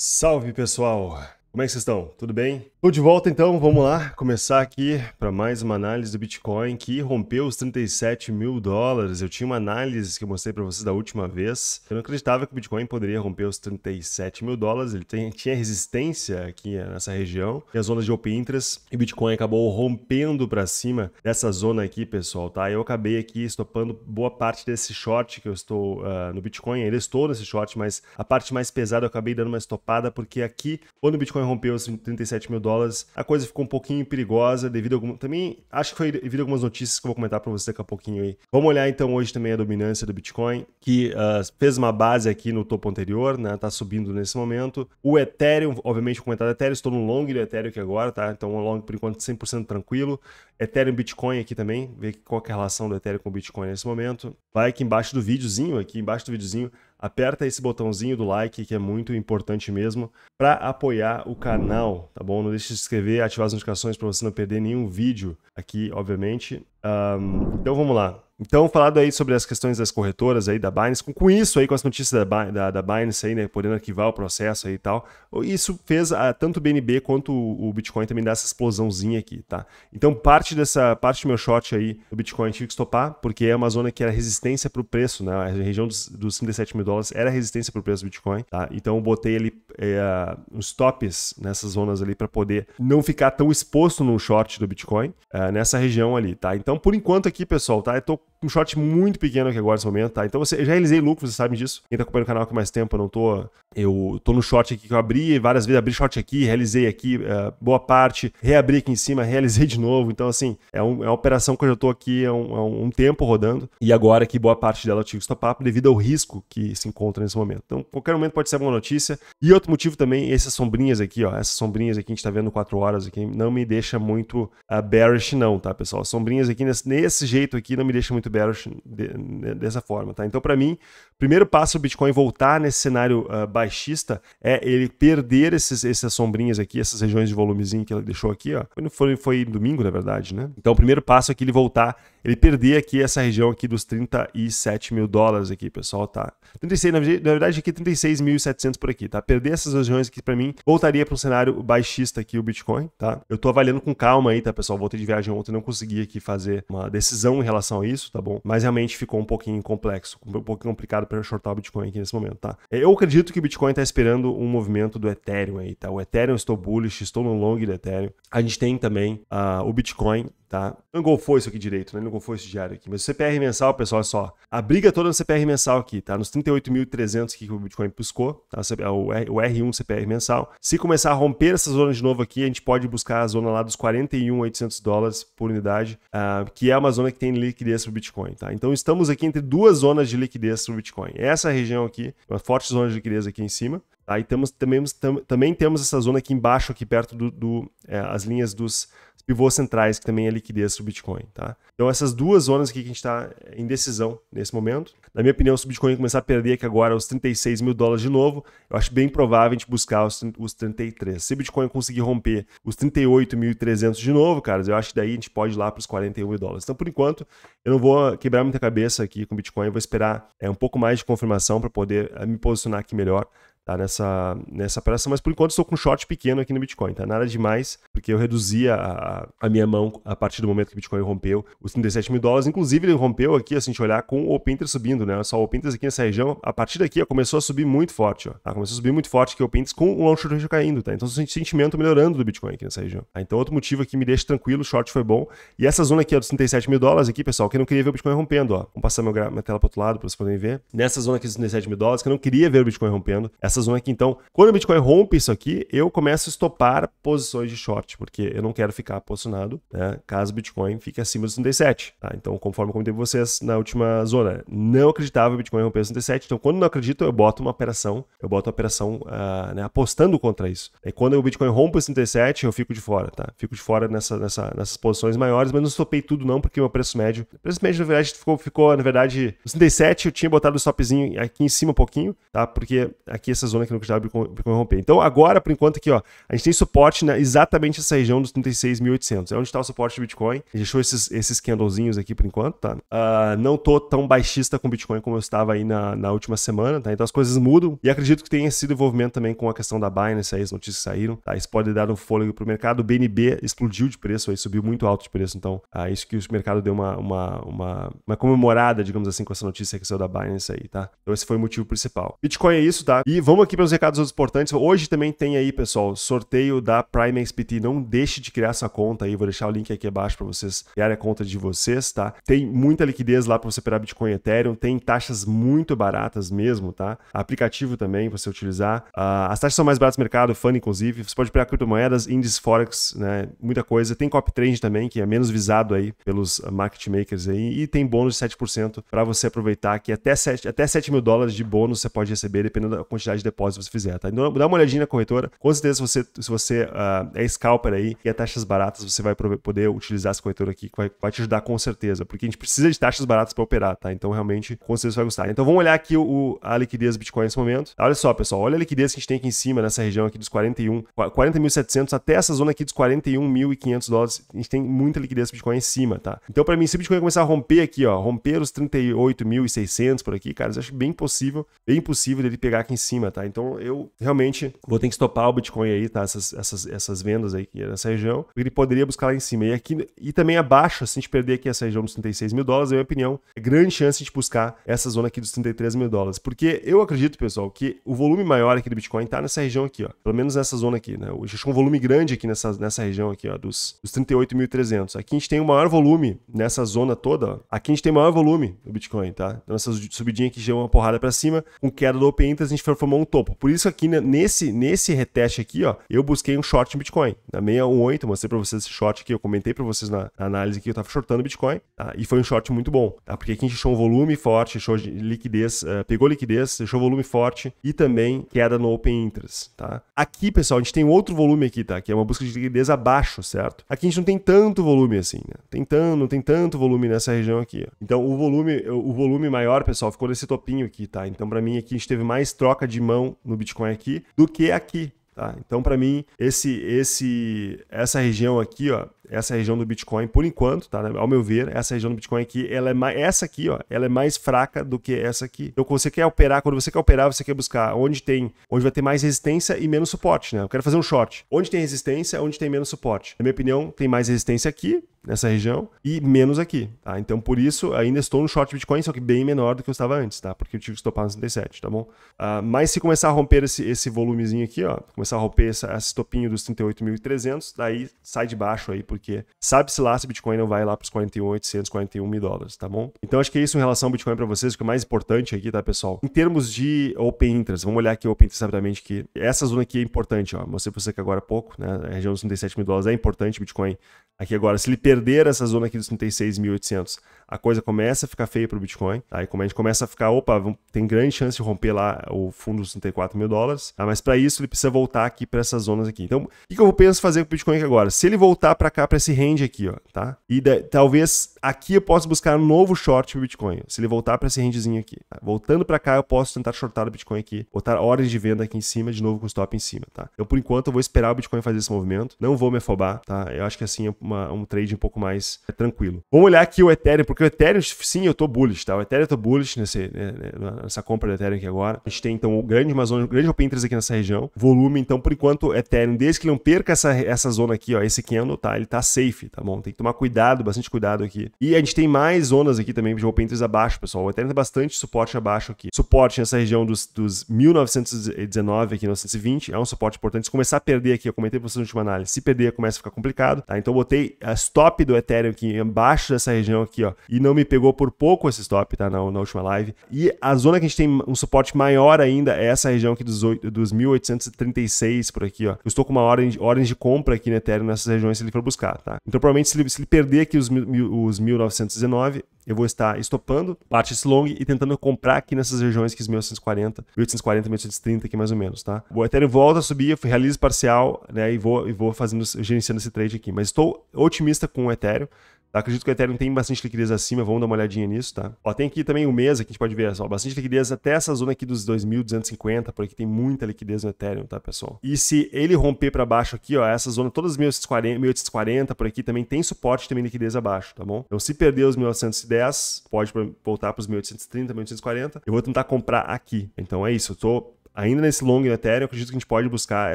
Salve pessoal! Como é que vocês estão? Tudo bem? Tô de volta então, vamos lá, começar aqui para mais uma análise do Bitcoin que rompeu os 37 mil dólares. Eu tinha uma análise que eu mostrei para vocês da última vez. Eu não acreditava que o Bitcoin poderia romper os 37 mil dólares. Ele tem, tinha resistência aqui eh, nessa região e as zonas de open interest. E o Bitcoin acabou rompendo para cima dessa zona aqui, pessoal, tá? Eu acabei aqui estopando boa parte desse short que eu estou uh, no Bitcoin. Ele estou nesse short, mas a parte mais pesada eu acabei dando uma estopada porque aqui, quando o Bitcoin rompeu os 37 mil dólares, dólares. A coisa ficou um pouquinho perigosa devido a algum... Também acho que foi devido a algumas notícias que eu vou comentar para você daqui a pouquinho aí. Vamos olhar então hoje também a dominância do Bitcoin, que uh, fez uma base aqui no topo anterior, né? Tá subindo nesse momento. O Ethereum, obviamente, comentado Ethereum, estou no long do Ethereum aqui agora, tá? Então um long por enquanto 100% tranquilo. Ethereum Bitcoin aqui também, ver qual é a relação do Ethereum com o Bitcoin nesse momento. Vai aqui embaixo do videozinho, aqui embaixo do videozinho, aperta esse botãozinho do like, que é muito importante mesmo, para apoiar o canal, tá bom? Não deixe de se inscrever, ativar as notificações para você não perder nenhum vídeo aqui, obviamente. Um, então vamos lá. Então, falado aí sobre as questões das corretoras aí da Binance, com, com isso aí, com as notícias da, da, da, Binance aí, né, podendo arquivar o processo aí e tal, isso fez a, tanto o BNB quanto o, o, Bitcoin também dar essa explosãozinha aqui, tá? Então, parte dessa, parte do meu short aí do Bitcoin tive que estopar, porque é uma zona que era resistência para o preço, né? A região dos, dos 57 mil dólares era resistência para o preço do Bitcoin, tá? Então, eu botei ali é, uns tops nessas zonas ali para poder não ficar tão exposto no short do Bitcoin eh, nessa região ali, tá? Então, por enquanto aqui, pessoal, tá? Eu tô um short muito pequeno aqui agora nesse momento, tá? Então você, já realizei lucro, vocês sabem disso. Quem tá acompanhando o canal aqui mais tempo, eu não tô. Eu tô no short aqui que eu abri várias vezes, abri short aqui, realizei aqui uh, boa parte, reabri aqui em cima, realizei de novo. Então, assim, é, um, é uma operação que eu já tô aqui há um, há um tempo rodando. E agora que boa parte dela eu tive que up devido ao risco que se encontra nesse momento. Então, qualquer momento pode ser uma notícia. E outro motivo também, essas sombrinhas aqui, ó. Essas sombrinhas aqui que a gente tá vendo 4 horas aqui, não me deixa muito uh, bearish, não, tá, pessoal? As sombrinhas aqui nesse, nesse jeito aqui não me deixa muito muito bearish de, dessa forma, tá? Então, para mim, primeiro passo o Bitcoin voltar nesse cenário uh, baixista é ele perder esses, essas sombrinhas aqui, essas regiões de volumezinho que ele deixou aqui, ó. Foi, foi domingo, na verdade, né? Então, o primeiro passo é que ele voltar, ele perder aqui essa região aqui dos 37 mil dólares aqui, pessoal, tá? 36, na, na verdade, aqui 36.700 por aqui, tá? Perder essas regiões aqui, para mim, voltaria para um cenário baixista aqui o Bitcoin, tá? Eu tô avaliando com calma aí, tá, pessoal? Voltei de viagem ontem, não consegui aqui fazer uma decisão em relação a isso, tá? tá bom? Mas realmente ficou um pouquinho complexo, um pouquinho complicado para shortar o Bitcoin aqui nesse momento, tá? Eu acredito que o Bitcoin tá esperando um movimento do Ethereum aí, tá? O Ethereum estou bullish, estou no long do Ethereum. A gente tem também uh, o Bitcoin tá? Não é golfou isso aqui direito, né? Não é golfou esse diário aqui. Mas o CPR mensal, pessoal, é só. A briga toda no CPR mensal aqui, tá? Nos 38.300 que o Bitcoin buscou, tá? É o R1 CPR mensal. Se começar a romper essa zona de novo aqui, a gente pode buscar a zona lá dos 41.800 dólares por unidade, uh, que é uma zona que tem liquidez para o Bitcoin, tá? Então estamos aqui entre duas zonas de liquidez para o Bitcoin. Essa região aqui, uma forte zona de liquidez aqui em cima, Tá? E temos, também, tam, também temos essa zona aqui embaixo, aqui perto das do, do, é, linhas dos pivôs centrais, que também é liquidez do Bitcoin. Tá? Então essas duas zonas aqui que a gente está é, em decisão nesse momento. Na minha opinião, se o Bitcoin começar a perder aqui agora os 36 mil dólares de novo, eu acho bem provável a gente buscar os, os 33. Se o Bitcoin conseguir romper os 38.300 de novo, caras, eu acho que daí a gente pode ir lá para os 41 mil dólares. Então, por enquanto, eu não vou quebrar muita cabeça aqui com o Bitcoin, eu vou esperar é, um pouco mais de confirmação para poder é, me posicionar aqui melhor tá nessa, nessa operação, mas por enquanto estou com um short pequeno aqui no Bitcoin, tá? Nada demais, porque eu reduzi a, a minha mão a partir do momento que o Bitcoin rompeu os 37 mil dólares, inclusive ele rompeu aqui, assim, a gente olhar com o Open Interest subindo, né? Só o Open Interest aqui nessa região, a partir daqui ó, começou a subir muito forte, ó, tá? Começou a subir muito forte que é o Open Interest com o long short ratio caindo, tá? Então o sentimento melhorando do Bitcoin aqui nessa região. Tá? Então outro motivo aqui me deixa tranquilo, o short foi bom. E essa zona aqui ó, dos 37 mil dólares aqui, pessoal, que eu não queria ver o Bitcoin rompendo, ó. Vamos passar meu minha tela para outro lado para vocês poderem ver. Nessa zona aqui dos 37 mil dólares, que eu não queria ver o Bitcoin rompendo, essa essas aqui. Então, quando o Bitcoin rompe isso aqui, eu começo a estopar posições de short, porque eu não quero ficar posicionado, né, caso o Bitcoin fique acima dos 37. Tá? Então, conforme eu comentei com vocês na última zona, não acreditava o Bitcoin romper os 37. Então, quando não acredito, eu boto uma operação, eu boto uma operação uh, né, apostando contra isso. E é, quando o Bitcoin rompe os 37, eu fico de fora, tá? Fico de fora nessa, nessa, nessas posições maiores, mas não estopei tudo não, porque meu preço médio, o preço médio na verdade ficou, ficou na verdade, os 37 eu tinha botado o stopzinho aqui em cima um pouquinho, tá? Porque aqui essas zona que não costumava romper. Então agora, por enquanto aqui, ó, a gente tem suporte na, exatamente essa região dos 36.800. É onde está o suporte do Bitcoin. A gente deixou esses, esses candlezinhos aqui por enquanto, tá? Uh, não tô tão baixista com Bitcoin como eu estava aí na, na última semana, tá? Então as coisas mudam. E acredito que tenha sido envolvimento também com a questão da Binance aí, as notícias saíram, tá? Isso pode dar um fôlego pro mercado. O BNB explodiu de preço aí, subiu muito alto de preço. Então, uh, isso que o mercado deu uma, uma, uma, uma comemorada, digamos assim, com essa notícia que saiu da Binance aí, tá? Então esse foi o motivo principal. Bitcoin é isso, tá? E vamos Vamos aqui para os recados dos importantes. Hoje também tem aí, pessoal, sorteio da Prime XPT. Não deixe de criar sua conta aí. Vou deixar o link aqui abaixo para vocês criarem a conta de vocês, tá? Tem muita liquidez lá para você operar Bitcoin e Ethereum. Tem taxas muito baratas mesmo, tá? Aplicativo também para você utilizar. Uh, as taxas são mais baratas do mercado, fã inclusive. Você pode operar criptomoedas, índices, forex, né? Muita coisa. Tem copy trend também, que é menos visado aí pelos ah, market makers aí. E tem bônus de 7% para você aproveitar que até 7, até 7 mil dólares de bônus você pode receber, dependendo da quantidade de depósito você fizer, tá? Então, dá uma olhadinha na corretora. Com certeza, se você, se você uh, é scalper aí e é taxas baratas, você vai poder utilizar essa corretora aqui, que vai, vai te ajudar com certeza, porque a gente precisa de taxas baratas para operar, tá? Então, realmente, com certeza vai gostar. Então, vamos olhar aqui o, a liquidez do Bitcoin nesse momento. Olha só, pessoal, olha a liquidez que a gente tem aqui em cima, nessa região aqui dos 41, 40.700 até essa zona aqui dos 41.500 dólares. A gente tem muita liquidez do Bitcoin em cima, tá? Então, para mim, se o Bitcoin começar a romper aqui, ó, romper os 38.600 por aqui, cara, eu acho bem possível, bem possível dele pegar aqui em cima, cima, tá? Então eu realmente vou ter que estopar o Bitcoin aí, tá? Essas, essas, essas vendas aí nessa é região. Ele poderia buscar lá em cima. E aqui e também abaixo, se a gente perder aqui essa região dos 36 mil dólares, na minha opinião, é grande chance de a gente buscar essa zona aqui dos 33 mil dólares. Porque eu acredito, pessoal, que o volume maior aqui do Bitcoin tá nessa região aqui, ó. Pelo menos nessa zona aqui, né? A gente um volume grande aqui nessa, nessa região aqui, ó, dos, dos 38.300. Aqui a gente tem o maior volume nessa zona toda, ó. Aqui a gente tem o maior volume do Bitcoin, tá? Então essa subidinha aqui já é uma porrada para cima. Com queda do Open Interest, a gente formou chegou um topo. Por isso aqui né, nesse nesse reteste aqui, ó, eu busquei um short em Bitcoin, na 618, mostrei para vocês esse short aqui, eu comentei para vocês na, na, análise que eu estava shortando Bitcoin, tá? e foi um short muito bom, tá? Porque aqui a gente achou um volume forte, achou liquidez, uh, pegou liquidez, achou volume forte e também queda no open interest, tá? Aqui, pessoal, a gente tem outro volume aqui, tá? Que é uma busca de liquidez abaixo, certo? Aqui a gente não tem tanto volume assim, né? Tem tanto, não tem tanto volume nessa região aqui. Ó. Então, o volume, o volume maior, pessoal, ficou nesse topinho aqui, tá? Então, para mim aqui a gente teve mais troca de mão no Bitcoin aqui do que aqui. Tá? Então, para mim, esse, esse, essa região aqui ó, essa região do Bitcoin, por enquanto, tá? Né? Ao meu ver, essa região do Bitcoin aqui, ela é mais, essa aqui, ó, ela é mais fraca do que essa aqui. Então, quando você quer operar, quando você quer operar, você quer buscar onde tem, onde vai ter mais resistência e menos suporte, né? Eu quero fazer um short. Onde tem resistência, é onde tem menos suporte. Na minha opinião, tem mais resistência aqui, nessa região e menos aqui, tá? Então, por isso, ainda estou no short Bitcoin, só que bem menor do que eu estava antes, tá? Porque eu tive que topar no 37, tá bom? Uh, mas se começar a romper esse, esse volumezinho aqui, ó, começar a romper essa, esse topinho dos 38.300, daí sai de baixo aí, por porque sabe-se lá se Bitcoin não vai lá para os 41,800, 41 mil dólares, tá bom? Então acho que é isso em relação ao Bitcoin para vocês, o que é mais importante aqui, tá, pessoal? Em termos de Open Interest, vamos olhar aqui o Open Interest rapidamente, que essa zona aqui é importante, ó, mostrei para você que agora há pouco, né, a região dos 37 mil dólares é importante, Bitcoin aqui agora, se ele perder essa zona aqui dos 36.800, a coisa começa a ficar feia para o Bitcoin, aí tá? como a gente começa a ficar, opa, tem grande chance de romper lá o fundo dos 34 mil dólares, tá? mas para isso ele precisa voltar aqui para essas zonas aqui. Então, o que eu penso fazer com o Bitcoin aqui agora? Se ele voltar para cá para esse range aqui, ó, tá? E de, talvez Aqui eu posso buscar um novo short para Bitcoin. Se ele voltar para esse rangezinho aqui. Tá? Voltando para cá, eu posso tentar shortar o Bitcoin aqui. Botar ordens de venda aqui em cima, de novo com stop em cima, tá? Eu, por enquanto, eu vou esperar o Bitcoin fazer esse movimento. Não vou me afobar, tá? Eu acho que assim é uma, um trade um pouco mais é, tranquilo. Vamos olhar aqui o Ethereum, porque o Ethereum, sim, eu tô bullish, tá? O Ethereum eu tô bullish nesse, né, né nessa compra do Ethereum aqui agora. A gente tem, então, o grande, uma zona, grande open interest aqui nessa região. Volume, então, por enquanto, Ethereum, desde que ele não perca essa, essa zona aqui, ó, esse candle, tá? Ele tá safe, tá bom? Tem que tomar cuidado, bastante cuidado aqui e a gente tem mais zonas aqui também de rompentes abaixo, pessoal. O Ethereum tem bastante suporte abaixo aqui. Suporte nessa região dos, dos 1919 aqui, 1920, é um suporte importante. Se começar a perder aqui, eu comentei para vocês na última análise, se perder começa a ficar complicado, tá? Então eu botei a eh, stop do Ethereum aqui embaixo dessa região aqui, ó, e não me pegou por pouco esse stop, tá? Na, na última live. E a zona que a gente tem um suporte maior ainda é essa região aqui dos, 8, dos 1836 por aqui, ó. Eu estou com uma ordem, ordem de compra aqui no Ethereum nessas regiões se ele for buscar, tá? Então provavelmente se ele, se ele perder aqui os, os menos 1919, eu vou estar estopando, parte desse long e tentando comprar aqui nessas regiões que é 1840, 1840, 1830 aqui mais ou menos, tá? O Ethereum volta a subir, realizo parcial, né, e vou, e vou fazendo, gerenciando esse trade aqui. Mas estou otimista com o Ethereum, Tá? Acredito que o Ethereum tem bastante liquidez acima, vamos dar uma olhadinha nisso, tá? Ó, tem aqui também o mês, aqui a gente pode ver, ó, bastante liquidez até essa zona aqui dos 2.250, por aqui tem muita liquidez no Ethereum, tá, pessoal? E se ele romper para baixo aqui, ó, essa zona, todas as 1.840, por aqui também tem suporte, também liquidez abaixo, tá bom? Então se perder os 1.910, pode voltar para os 1.830, 1.840, eu vou tentar comprar aqui. Então é isso, eu tô Ainda nesse longo do Ethereum, acredito que a gente pode buscar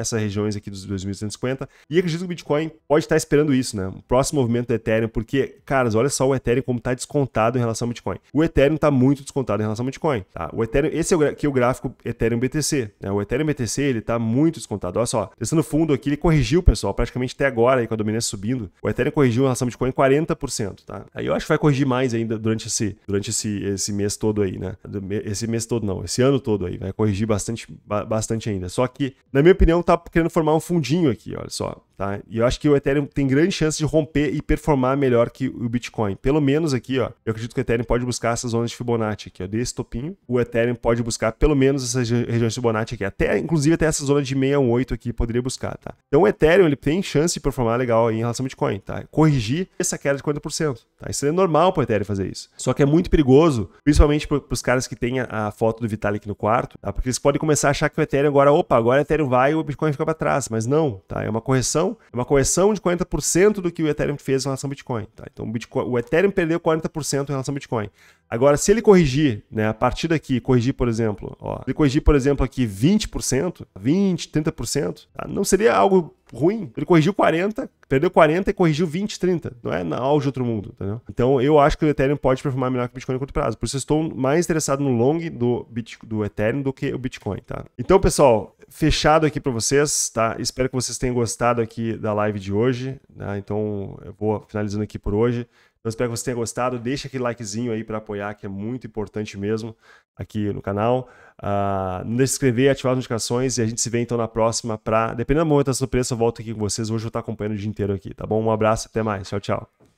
essas regiões aqui dos 2.150. e acredito que o Bitcoin pode estar esperando isso, né? O próximo movimento do Ethereum, porque, caras, olha só o Ethereum como está descontado em relação ao Bitcoin. O Ethereum está muito descontado em relação ao Bitcoin, tá? O Ethereum, esse é aqui é o gráfico Ethereum BTC, né? O Ethereum BTC, ele está muito descontado. Olha só, testando fundo aqui, ele corrigiu, pessoal, praticamente até agora, aí, com a dominância subindo. O Ethereum corrigiu em relação ao Bitcoin 40%, tá? Aí eu acho que vai corrigir mais ainda durante esse, durante esse, esse mês todo aí, né? Esse mês todo não, esse ano todo aí, vai corrigir bastante bastante ainda. Só que, na minha opinião, tá querendo formar um fundinho aqui, olha só. Tá? E eu acho que o Ethereum tem grande chance de romper e performar melhor que o Bitcoin. Pelo menos aqui, ó, eu acredito que o Ethereum pode buscar essas zonas de Fibonacci aqui, ó, desse topinho. O Ethereum pode buscar pelo menos essas regiões de Fibonacci aqui, até inclusive até essa zona de 618 aqui poderia buscar, tá? Então o Ethereum ele tem chance de performar legal em relação ao Bitcoin, tá? Corrigir essa queda de 40%, tá? Isso é normal para o Ethereum fazer isso. Só que é muito perigoso, principalmente para os caras que têm a, foto do Vitalik no quarto, tá? Porque eles podem começar a achar que o Ethereum agora, opa, agora o Ethereum vai e o Bitcoin fica para trás, mas não, tá? É uma correção correção, é uma correção de 40% do que o Ethereum fez em relação ao Bitcoin. Tá? Então o, Bitcoin, o Ethereum perdeu 40% em relação ao Bitcoin. Agora, se ele corrigir, né, a partir daqui, corrigir, por exemplo, ó, ele corrigir, por exemplo, aqui 20%, 20%, 30%, tá? não seria algo ruim. Ele corrigiu 40, perdeu 40 e corrigiu 20, 30. Não é na auge outro mundo, entendeu? Então eu acho que o Ethereum pode performar melhor que o Bitcoin a curto prazo. Por isso eu estou mais interessado no long do, Bit, do Ethereum do que o Bitcoin, tá? Então, pessoal, fechado aqui para vocês, tá? Espero que vocês tenham gostado aqui da live de hoje, né? Então eu vou finalizando aqui por hoje. Então espero que você tenha gostado. Deixa aquele likezinho aí para apoiar, que é muito importante mesmo aqui no canal. Uh, não deixe de se inscrever, ativar as notificações e a gente se vê então na próxima para... Dependendo da momento da surpresa, eu volto aqui com vocês. Hoje eu estou acompanhando o dia inteiro aqui, tá bom? Um abraço, até mais. Tchau, tchau.